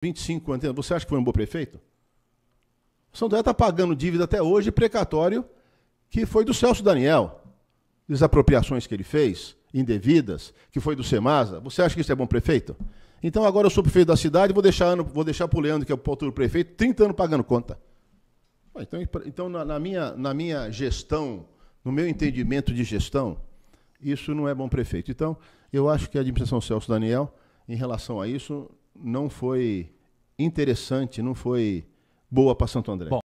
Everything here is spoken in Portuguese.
25 anos, você acha que foi um bom prefeito? O São José está pagando dívida até hoje precatório que foi do Celso Daniel, desapropriações que ele fez, indevidas, que foi do Semasa. Você acha que isso é bom prefeito? Então agora eu sou prefeito da cidade, vou deixar, vou deixar para o Leandro, que é o futuro prefeito, 30 anos pagando conta. Então, então, então na, na, minha, na minha gestão, no meu entendimento de gestão, isso não é bom prefeito. Então, eu acho que a administração Celso Daniel, em relação a isso, não foi interessante, não foi boa para Santo André. Bom,